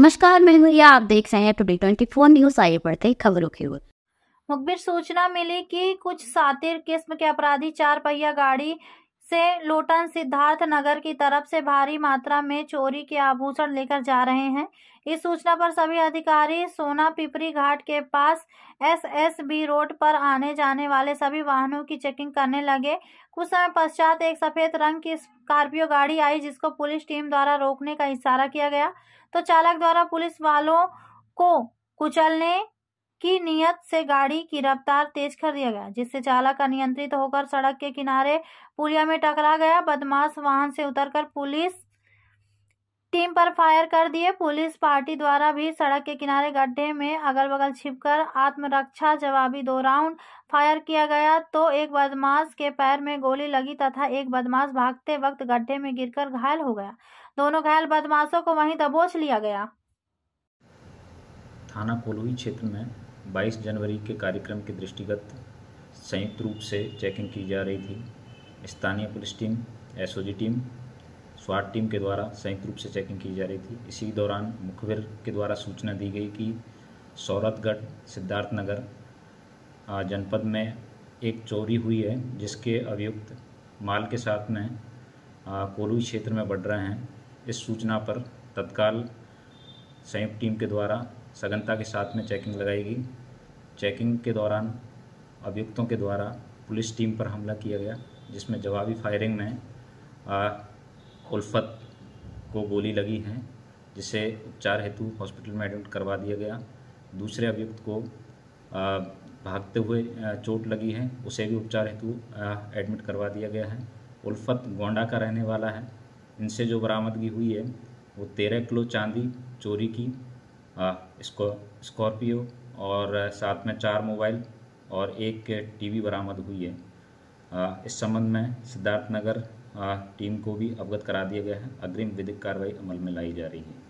नमस्कार मैं हुरिया आप देख रहे हैं टुडे ट्वेंटी फोर न्यूज आइए पढ़ते खबरों की ओर मुखबिर सूचना मिली कि कुछ सातिर किस्म के अपराधी चार पहिया गाड़ी से लुटन सिद्धार्थ नगर की तरफ से भारी मात्रा में चोरी के आभूषण लेकर जा रहे हैं इस सूचना पर सभी अधिकारी सोना पिपरी घाट के पास एसएसबी रोड पर आने जाने वाले सभी वाहनों की चेकिंग करने लगे कुछ समय पश्चात एक सफेद रंग की स्कॉर्पियो गाड़ी आई जिसको पुलिस टीम द्वारा रोकने का इशारा किया गया तो चालक द्वारा पुलिस वालों को कुचलने की नियत से गाड़ी की रफ्तार तेज कर दिया गया जिससे चालक अनियंत्रित होकर सड़क के किनारे पुलिया में टकरा गया बदमाश वाहन से उतरकर पुलिस टीम पर फायर कर दिए पुलिस पार्टी द्वारा भी सड़क के किनारे गड्ढे में अगल बगल छिपकर आत्मरक्षा जवाबी दो राउंड फायर किया गया तो एक बदमाश के पैर में गोली लगी तथा एक बदमाश भागते वक्त गड्ढे में गिरकर घायल हो गया दोनों घायल बदमाशों को वहीं दबोच लिया गया थाना कोलोई क्षेत्र में 22 जनवरी के कार्यक्रम के दृष्टिगत संयुक्त रूप से चेकिंग की जा रही थी स्थानीय पुलिस टीम एसओजी टीम स्वाट टीम के द्वारा संयुक्त रूप से चेकिंग की जा रही थी इसी दौरान मुखबिर के द्वारा सूचना दी गई कि सौरथगढ़ सिद्धार्थनगर जनपद में एक चोरी हुई है जिसके अभियुक्त माल के साथ में कोलू क्षेत्र में बढ़ रहे हैं इस सूचना पर तत्काल संयुक्त टीम के द्वारा सघनता के साथ में चेकिंग लगाएगी चेकिंग के दौरान अभियुक्तों के द्वारा पुलिस टीम पर हमला किया गया जिसमें जवाबी फायरिंग में आ, उल्फत को गोली लगी है जिसे उपचार हेतु हॉस्पिटल में एडमिट करवा दिया गया दूसरे अभियुक्त को आ, भागते हुए चोट लगी है उसे भी उपचार हेतु एडमिट करवा दिया गया है उल्फत गोंडा का रहने वाला है इनसे जो बरामदगी हुई है वो तेरह किलो चांदी चोरी की स्कॉर्पियो और साथ में चार मोबाइल और एक टीवी बरामद हुई है इस संबंध में सिद्धार्थनगर टीम को भी अवगत करा दिया गया है अग्रिम विधिक कार्रवाई अमल में लाई जा रही है